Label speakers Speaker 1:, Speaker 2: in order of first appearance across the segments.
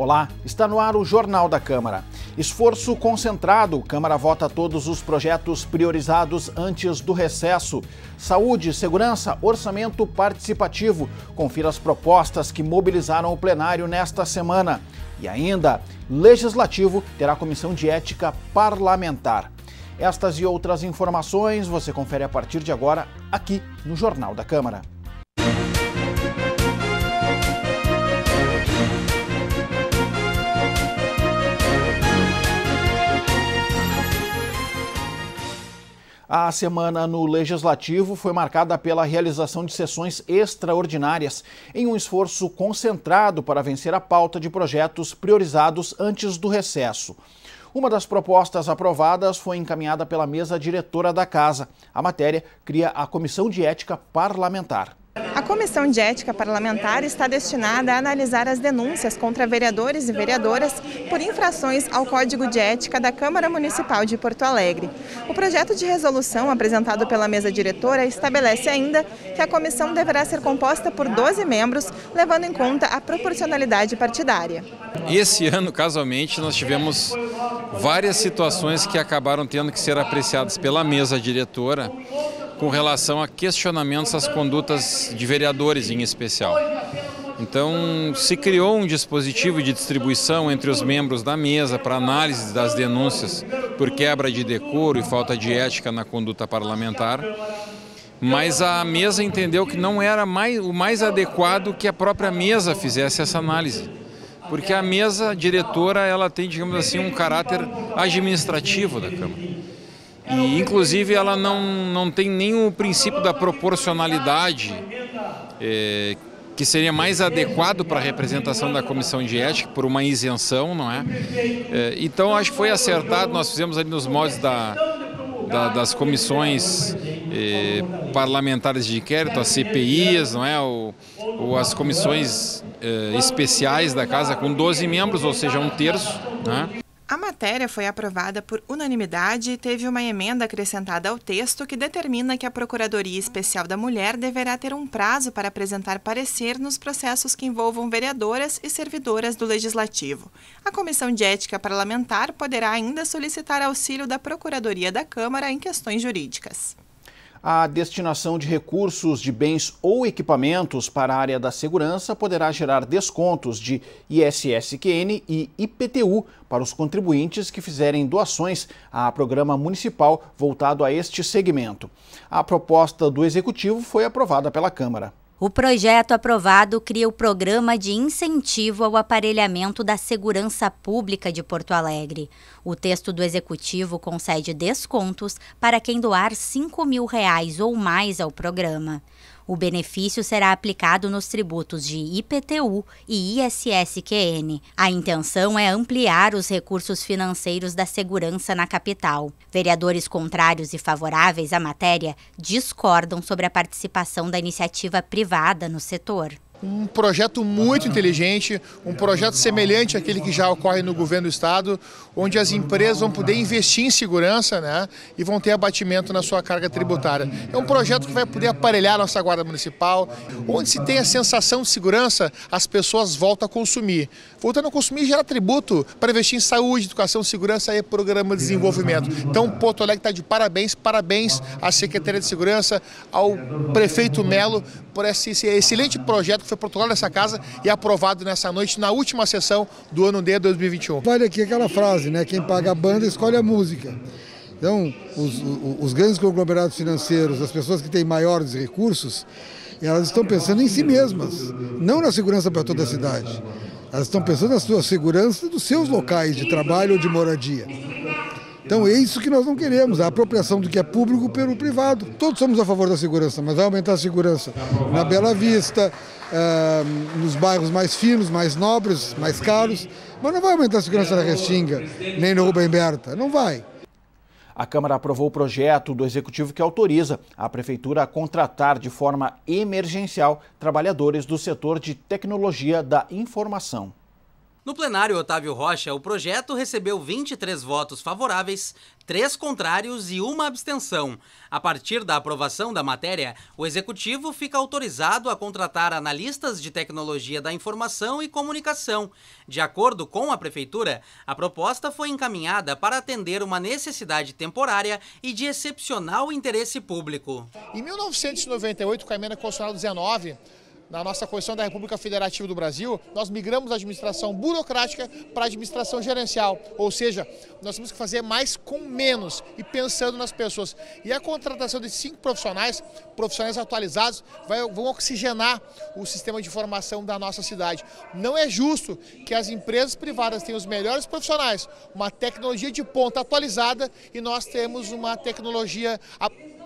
Speaker 1: Olá, está no ar o Jornal da Câmara. Esforço concentrado, Câmara vota todos os projetos priorizados antes do recesso. Saúde, segurança, orçamento participativo. Confira as propostas que mobilizaram o plenário nesta semana. E ainda, Legislativo terá comissão de ética parlamentar. Estas e outras informações você confere a partir de agora aqui no Jornal da Câmara. A semana no Legislativo foi marcada pela realização de sessões extraordinárias, em um esforço concentrado para vencer a pauta de projetos priorizados antes do recesso. Uma das propostas aprovadas foi encaminhada pela mesa diretora da Casa. A matéria cria a Comissão de Ética Parlamentar.
Speaker 2: A Comissão de Ética Parlamentar está destinada a analisar as denúncias contra vereadores e vereadoras por infrações ao Código de Ética da Câmara Municipal de Porto Alegre. O projeto de resolução apresentado pela mesa diretora estabelece ainda que a comissão deverá ser composta por 12 membros, levando em conta a proporcionalidade partidária.
Speaker 3: Esse ano, casualmente, nós tivemos várias situações que acabaram tendo que ser apreciadas pela mesa diretora com relação a questionamentos às condutas de vereadores em especial. Então, se criou um dispositivo de distribuição entre os membros da mesa para análise das denúncias por quebra de decoro e falta de ética na conduta parlamentar, mas a mesa entendeu que não era mais, o mais adequado que a própria mesa fizesse essa análise. Porque a mesa diretora ela tem, digamos assim, um caráter administrativo da Câmara. E, inclusive, ela não, não tem nenhum princípio da proporcionalidade é, que seria mais adequado para a representação da comissão de ética por uma isenção, não é? é então, acho que foi acertado, nós fizemos ali nos moldes da, da, das comissões é, parlamentares de inquérito, as CPIs, não é? ou, ou as comissões é, especiais da casa com 12 membros, ou seja, um terço. é?
Speaker 2: A matéria foi aprovada por unanimidade e teve uma emenda acrescentada ao texto que determina que a Procuradoria Especial da Mulher deverá ter um prazo para apresentar parecer nos processos que envolvam vereadoras e servidoras do Legislativo. A Comissão de Ética Parlamentar poderá ainda solicitar auxílio da Procuradoria da Câmara em questões jurídicas.
Speaker 1: A destinação de recursos de bens ou equipamentos para a área da segurança poderá gerar descontos de ISSQN e IPTU para os contribuintes que fizerem doações a programa municipal voltado a este segmento. A proposta do Executivo foi aprovada pela Câmara.
Speaker 4: O projeto aprovado cria o Programa de Incentivo ao Aparelhamento da Segurança Pública de Porto Alegre. O texto do Executivo concede descontos para quem doar R$ 5 mil reais ou mais ao programa. O benefício será aplicado nos tributos de IPTU e ISSQN. A intenção é ampliar os recursos financeiros da segurança na capital. Vereadores contrários e favoráveis à matéria discordam sobre a participação da iniciativa privada no setor um projeto muito inteligente, um projeto semelhante
Speaker 5: àquele que já ocorre no governo do estado, onde as empresas vão poder investir em segurança né, e vão ter abatimento na sua carga tributária. É um projeto que vai poder aparelhar a nossa guarda municipal. Onde se tem a sensação de segurança, as pessoas voltam a consumir. Voltando a consumir gera tributo para investir em saúde, educação, segurança e programa de desenvolvimento. Então Porto Alegre está de parabéns, parabéns à Secretaria de Segurança, ao prefeito Melo por esse excelente projeto foi protocolado nessa casa e é aprovado nessa noite, na última sessão do ano D 2021. Vale aqui aquela frase, né? Quem paga a banda escolhe a música. Então, os, os grandes conglomerados financeiros, as pessoas que têm maiores recursos, elas estão pensando em si mesmas, não na segurança para toda a cidade. Elas estão pensando na sua segurança dos seus locais de trabalho ou de moradia. Então é isso que nós não queremos, a apropriação do que é público pelo privado. Todos somos a favor da segurança, mas vai aumentar a segurança na Bela Vista, uh, nos bairros mais finos, mais nobres, mais caros, mas não vai aumentar a segurança da Restinga, nem no Rubem Berta, não vai.
Speaker 1: A Câmara aprovou o projeto do Executivo que autoriza a Prefeitura a contratar de forma emergencial trabalhadores do setor de tecnologia da informação.
Speaker 6: No plenário Otávio Rocha, o projeto recebeu 23 votos favoráveis, 3 contrários e uma abstenção. A partir da aprovação da matéria, o executivo fica autorizado a contratar analistas de tecnologia da informação e comunicação. De acordo com a prefeitura, a proposta foi encaminhada para atender uma necessidade temporária e de excepcional interesse público.
Speaker 5: Em 1998, com a emenda constitucional 19, na nossa Constituição da República Federativa do Brasil, nós migramos da administração burocrática para a administração gerencial. Ou seja, nós temos que fazer mais com menos e pensando nas pessoas. E a contratação de cinco profissionais, profissionais atualizados, vai, vão oxigenar o sistema de formação da nossa cidade. Não é justo que as empresas privadas tenham os melhores profissionais, uma tecnologia de ponta atualizada e nós temos uma tecnologia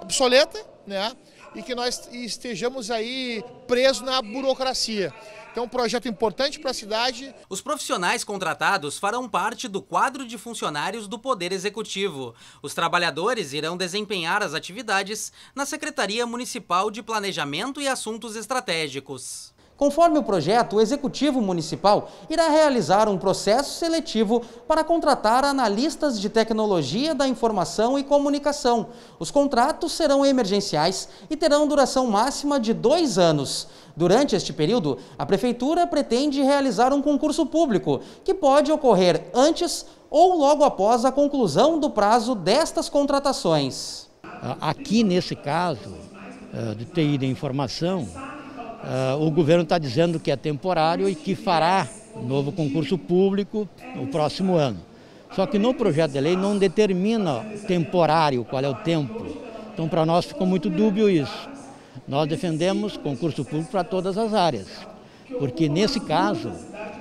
Speaker 5: obsoleta, né? e que nós estejamos
Speaker 6: aí presos na burocracia. Então, um projeto importante para a cidade. Os profissionais contratados farão parte do quadro de funcionários do Poder Executivo. Os trabalhadores irão desempenhar as atividades na Secretaria Municipal de Planejamento e Assuntos Estratégicos. Conforme o projeto, o Executivo Municipal irá realizar um processo seletivo para contratar analistas de tecnologia da informação e comunicação. Os contratos serão emergenciais e terão duração máxima de dois anos. Durante este período, a Prefeitura pretende realizar um concurso público, que pode ocorrer antes ou logo após a conclusão do prazo destas contratações. Aqui, nesse caso eh, de TI de informação, Uh, o governo está dizendo que é temporário e que fará novo concurso público no próximo ano. Só que no projeto de lei não determina temporário qual é o tempo. Então, para nós ficou muito dúbio isso. Nós defendemos concurso público para todas as áreas, porque nesse caso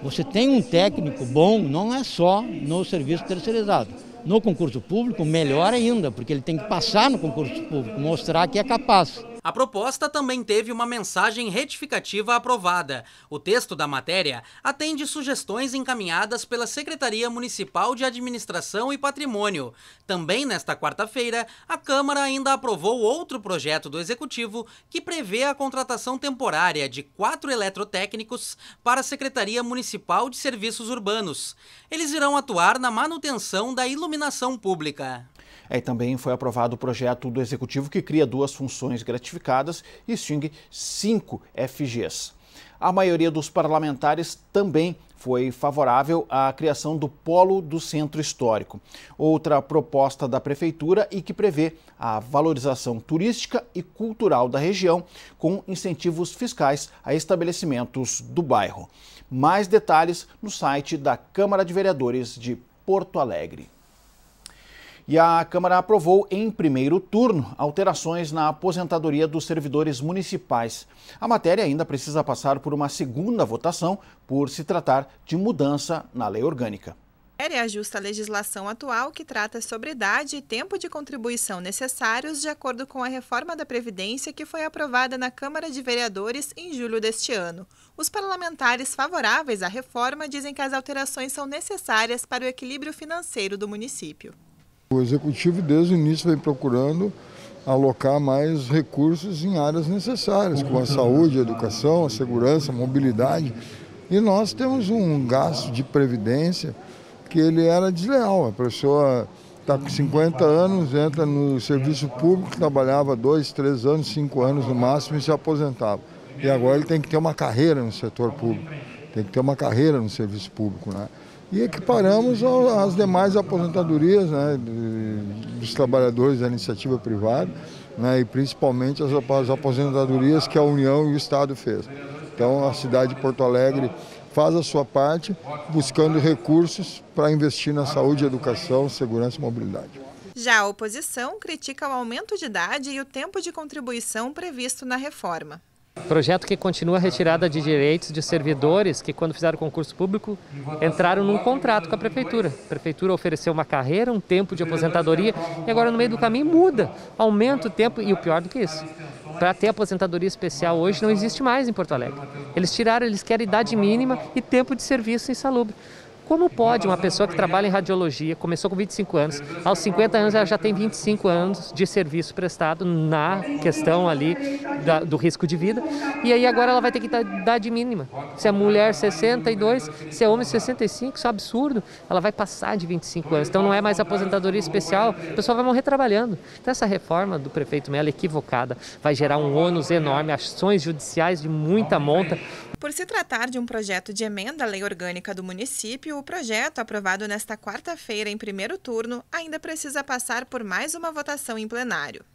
Speaker 6: você tem um técnico bom, não é só no serviço terceirizado. No concurso público, melhor ainda, porque ele tem que passar no concurso público, mostrar que é capaz. A proposta também teve uma mensagem retificativa aprovada. O texto da matéria atende sugestões encaminhadas pela Secretaria Municipal de Administração e Patrimônio. Também nesta quarta-feira, a Câmara ainda aprovou outro projeto do Executivo que prevê a contratação temporária de quatro eletrotécnicos para a Secretaria Municipal de Serviços Urbanos. Eles irão atuar na manutenção da iluminação pública.
Speaker 1: É, também foi aprovado o projeto do Executivo que cria duas funções gratuitas certificadas e Sting 5 FGs. A maioria dos parlamentares também foi favorável à criação do Polo do Centro Histórico, outra proposta da Prefeitura e que prevê a valorização turística e cultural da região, com incentivos fiscais a estabelecimentos do bairro. Mais detalhes no site da Câmara de Vereadores de Porto Alegre. E a Câmara aprovou em primeiro turno alterações na aposentadoria dos servidores municipais. A matéria ainda precisa passar por uma segunda votação, por se tratar de mudança na lei orgânica
Speaker 2: matéria ajusta é a legislação atual que trata sobre idade e tempo de contribuição necessários de acordo com a reforma da Previdência que foi aprovada na Câmara de Vereadores em julho deste ano. Os parlamentares favoráveis à reforma dizem que as alterações são necessárias para o equilíbrio financeiro do município.
Speaker 5: O executivo, desde o início, vem procurando alocar mais recursos em áreas necessárias, como a saúde, a educação, a segurança, a mobilidade. E nós temos um gasto de previdência que ele era desleal. A pessoa está com 50 anos, entra no serviço público, trabalhava dois, três anos, cinco anos no máximo e se aposentava. E agora ele tem que ter uma carreira no setor público, tem que ter uma carreira no serviço público. Né? e equiparamos às demais aposentadorias né, dos trabalhadores da iniciativa privada né, e principalmente as aposentadorias que a União e o Estado fez. Então a cidade de Porto Alegre faz a sua parte buscando recursos para investir na saúde, educação, segurança e mobilidade.
Speaker 2: Já a oposição critica o aumento de idade e o tempo de contribuição previsto na reforma.
Speaker 6: Projeto que continua a retirada de direitos de servidores que, quando fizeram concurso público, entraram num contrato com a prefeitura. A prefeitura ofereceu uma carreira, um tempo de aposentadoria e agora, no meio do caminho, muda, aumenta o tempo e o pior do que isso. Para ter aposentadoria especial hoje não existe mais em Porto Alegre. Eles tiraram, eles querem idade mínima e tempo de serviço insalubre. Como pode uma pessoa que trabalha em radiologia, começou com 25 anos, aos 50 anos ela já tem 25 anos de serviço prestado na questão ali da, do risco de vida, e aí agora ela vai ter que dar idade mínima. Se é mulher 62, se é homem 65, isso é um absurdo, ela vai passar de 25 anos. Então não é mais aposentadoria especial, o pessoal vai morrer trabalhando. Então essa reforma do prefeito Mello equivocada vai gerar um ônus enorme, ações judiciais de muita monta,
Speaker 2: por se tratar de um projeto de emenda à lei orgânica do município, o projeto, aprovado nesta quarta-feira em primeiro turno, ainda precisa passar por mais uma votação em plenário.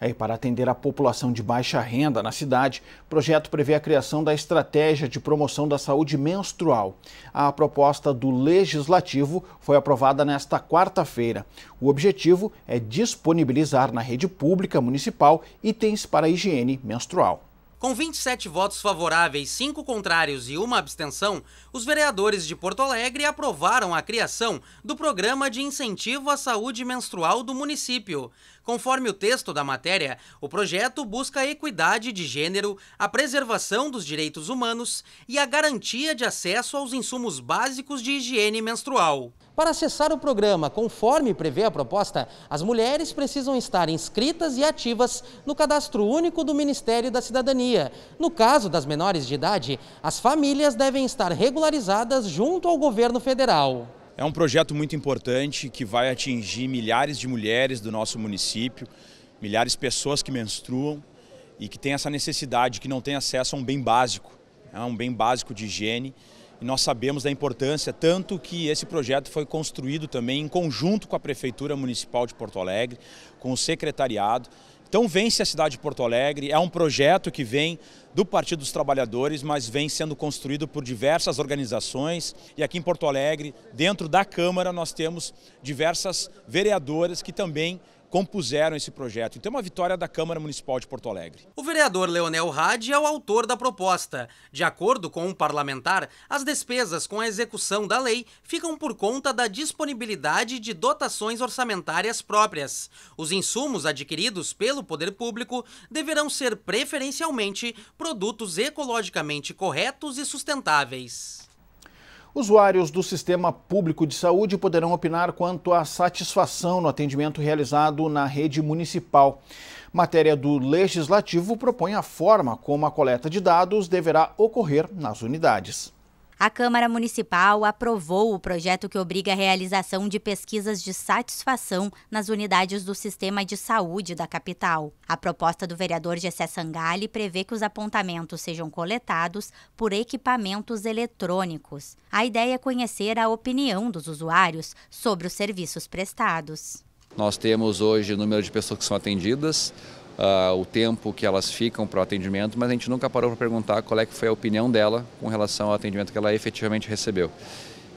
Speaker 1: É, para atender a população de baixa renda na cidade, o projeto prevê a criação da Estratégia de Promoção da Saúde Menstrual. A proposta do Legislativo foi aprovada nesta quarta-feira. O objetivo é disponibilizar na rede pública municipal itens para higiene menstrual.
Speaker 6: Com 27 votos favoráveis, 5 contrários e uma abstenção, os vereadores de Porto Alegre aprovaram a criação do Programa de Incentivo à Saúde Menstrual do município. Conforme o texto da matéria, o projeto busca a equidade de gênero, a preservação dos direitos humanos e a garantia de acesso aos insumos básicos de higiene menstrual. Para acessar o programa, conforme prevê a proposta, as mulheres precisam estar inscritas e ativas no cadastro único do Ministério da Cidadania. No caso das menores de idade, as famílias devem estar regularizadas junto ao governo federal. É um projeto muito importante que vai atingir milhares de mulheres do nosso
Speaker 1: município, milhares de pessoas que menstruam e que têm essa necessidade, que não têm acesso a um bem básico, né, a um bem básico de higiene. E nós sabemos da importância, tanto que esse projeto foi construído também em conjunto com a Prefeitura Municipal de Porto Alegre, com o secretariado, então vence a cidade de Porto Alegre, é um projeto que vem do Partido dos Trabalhadores, mas vem sendo construído por diversas organizações. E aqui em Porto Alegre, dentro da Câmara, nós temos diversas vereadoras que também compuseram esse projeto. Então é uma vitória da Câmara Municipal de Porto Alegre.
Speaker 6: O vereador Leonel Rade é o autor da proposta. De acordo com o um parlamentar, as despesas com a execução da lei ficam por conta da disponibilidade de dotações orçamentárias próprias. Os insumos adquiridos pelo poder público deverão ser preferencialmente produtos ecologicamente corretos e sustentáveis.
Speaker 1: Usuários do sistema público de saúde poderão opinar quanto à satisfação no atendimento realizado na rede municipal. Matéria do Legislativo propõe a forma como a coleta de dados deverá ocorrer nas unidades
Speaker 4: a Câmara Municipal aprovou o projeto que obriga a realização de pesquisas de satisfação nas unidades do sistema de saúde da capital. A proposta do vereador Gessé Sangali prevê que os apontamentos sejam coletados por equipamentos eletrônicos. A ideia é conhecer a opinião dos usuários sobre os serviços prestados.
Speaker 7: Nós temos hoje o
Speaker 6: número de pessoas que são atendidas, uh, o tempo que elas ficam para o atendimento, mas a gente nunca parou para perguntar qual é que foi a opinião dela com relação ao atendimento que ela efetivamente recebeu.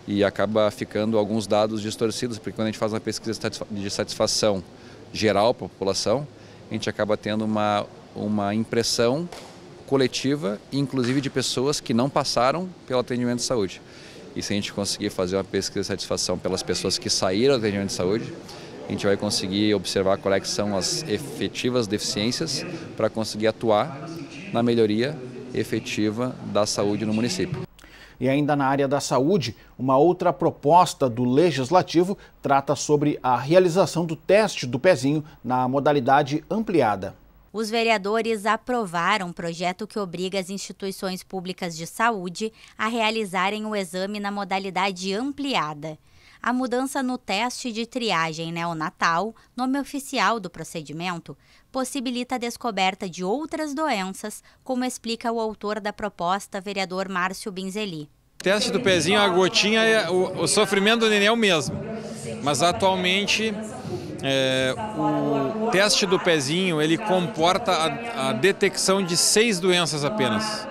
Speaker 6: E acaba ficando alguns dados distorcidos, porque quando a gente faz uma pesquisa de satisfação geral para a população, a gente acaba tendo uma, uma impressão coletiva, inclusive de pessoas que não passaram pelo atendimento de saúde. E se a gente conseguir fazer uma pesquisa de satisfação pelas pessoas que saíram do atendimento de saúde, a gente vai conseguir observar quais é são as efetivas deficiências para conseguir atuar na melhoria efetiva da saúde no município.
Speaker 1: E ainda na área da saúde, uma outra proposta do Legislativo trata sobre a realização do teste do pezinho na modalidade ampliada.
Speaker 4: Os vereadores aprovaram um projeto que obriga as instituições públicas de saúde a realizarem o exame na modalidade ampliada. A mudança no teste de triagem neonatal, né, nome oficial do procedimento, possibilita a descoberta de outras doenças, como explica o autor da proposta, vereador Márcio Binzeli.
Speaker 3: O teste do pezinho, a gotinha, é o, o, sofrimento do neném é o mesmo, mas atualmente é, o teste do pezinho ele comporta a, a detecção de seis doenças apenas.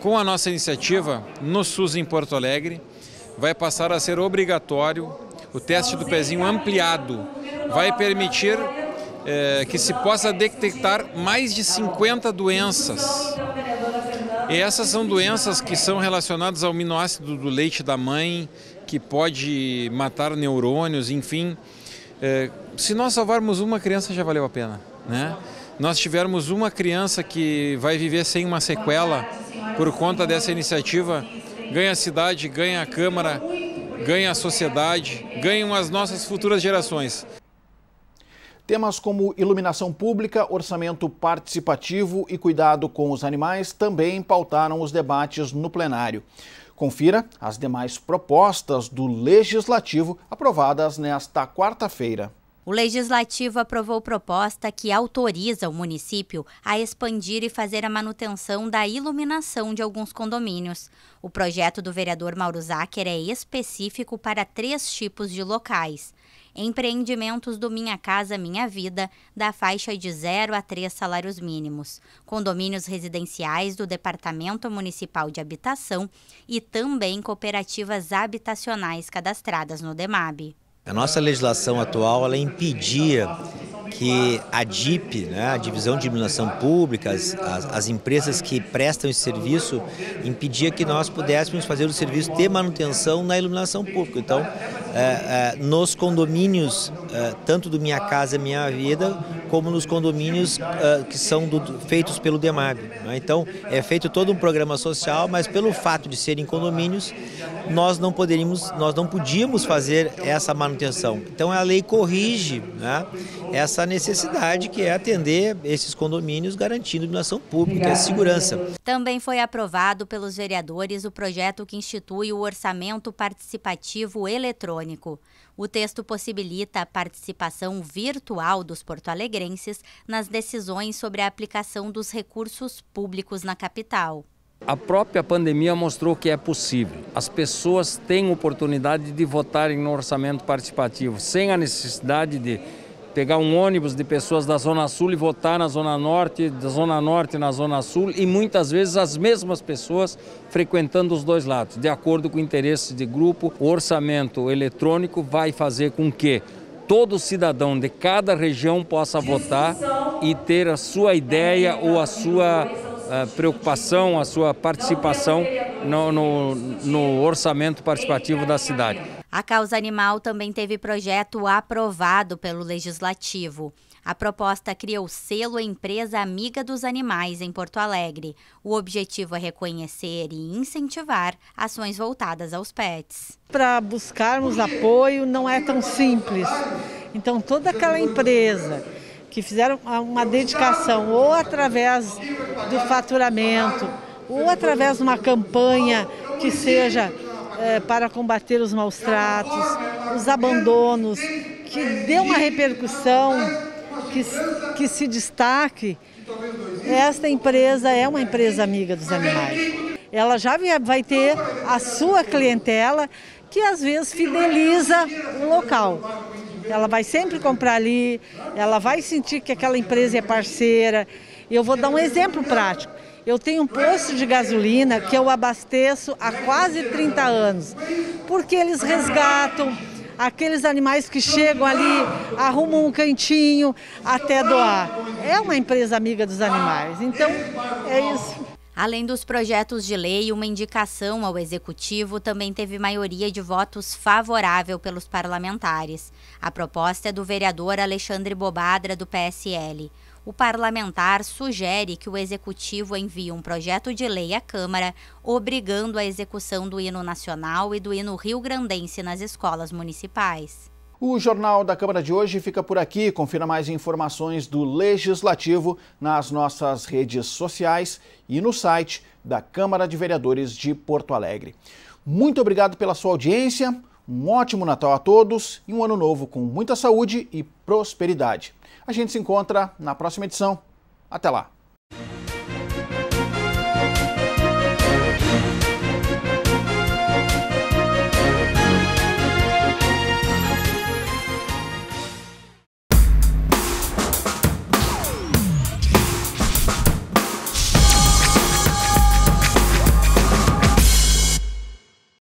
Speaker 3: Com a nossa iniciativa no SUS em Porto Alegre, vai passar a ser obrigatório o teste do pezinho ampliado. Vai permitir é, que se possa detectar mais de 50 doenças. E essas são doenças que são relacionadas ao aminoácido do leite da mãe, que pode matar neurônios, enfim. É, se nós salvarmos uma criança, já valeu a pena. Né? Nós tivermos uma criança que vai viver sem uma sequela por conta dessa iniciativa, ganha a cidade, ganha a Câmara, ganha a sociedade, ganham as nossas futuras gerações.
Speaker 1: Temas como iluminação pública, orçamento participativo e cuidado com os animais também pautaram os debates no plenário. Confira as demais propostas do Legislativo aprovadas nesta quarta-feira.
Speaker 4: O Legislativo aprovou proposta que autoriza o município a expandir e fazer a manutenção da iluminação de alguns condomínios. O projeto do vereador Mauro Zacher é específico para três tipos de locais. Empreendimentos do Minha Casa Minha Vida, da faixa de 0 a 3 salários mínimos, condomínios residenciais do Departamento Municipal de Habitação e também cooperativas habitacionais cadastradas no DEMAB.
Speaker 6: A nossa legislação atual ela impedia que a DIP, né, a Divisão de Iluminação Pública, as, as, empresas que prestam esse serviço, impedia que nós pudéssemos fazer o serviço de manutenção na iluminação pública. Então, é, é, nos condomínios, é, tanto do Minha Casa Minha Vida, como nos condomínios é, que são do, feitos pelo DEMAB. Né? Então, é feito todo um programa social, mas pelo fato de serem condomínios, nós não poderíamos, nós não podíamos fazer essa manutenção. Então, a lei corrige né, essa necessidade que é atender esses condomínios garantindo iluminação pública e segurança.
Speaker 4: Também foi aprovado pelos vereadores o projeto que institui o Orçamento Participativo Eletrônico eletrônico. O texto possibilita a participação virtual dos porto-alegrenses nas decisões sobre a aplicação dos recursos públicos na capital.
Speaker 3: A própria pandemia mostrou que é possível. As pessoas têm oportunidade de votarem no orçamento participativo, sem a necessidade de pegar um ônibus de pessoas da Zona Sul e votar na Zona Norte, da Zona Norte na Zona Sul, e muitas vezes as mesmas pessoas frequentando os dois lados, de acordo com o interesse de grupo. O orçamento eletrônico vai fazer com que todo cidadão de cada região possa votar e ter a sua ideia ou a sua eh, preocupação, a sua participação no, no, no orçamento participativo da cidade.
Speaker 4: A causa animal também teve projeto aprovado pelo Legislativo. A proposta cria o selo Empresa Amiga dos Animais em Porto Alegre. O objetivo é reconhecer e incentivar ações voltadas aos pets. Para
Speaker 7: buscarmos apoio não é tão simples. Então, toda aquela empresa que fizeram uma dedicação ou através do faturamento ou através de uma campanha que seja é, para combater os maus tratos, os abandonos, que dê uma repercussão, que, que se destaque. Esta empresa é uma empresa amiga dos animais. Ela já vai ter a sua clientela, que às vezes fideliza o local. Ela vai sempre comprar ali, ela vai sentir que aquela empresa é parceira. Eu vou dar um exemplo prático. Eu tenho um posto de gasolina que eu abasteço há quase 30 anos, porque eles resgatam aqueles animais que chegam ali, arrumam um cantinho até doar. É uma empresa amiga dos animais.
Speaker 4: Então, é isso. Além dos projetos de lei, uma indicação ao executivo também teve maioria de votos favorável pelos parlamentares. A proposta é do vereador Alexandre Bobadra, do PSL o parlamentar sugere que o Executivo envie um projeto de lei à Câmara obrigando a execução do hino nacional e do hino rio-grandense nas escolas municipais.
Speaker 1: O Jornal da Câmara de hoje fica por aqui. Confira mais informações do Legislativo nas nossas redes sociais e no site da Câmara de Vereadores de Porto Alegre. Muito obrigado pela sua audiência, um ótimo Natal a todos e um ano novo com muita saúde e prosperidade. A gente se encontra na próxima edição. Até lá!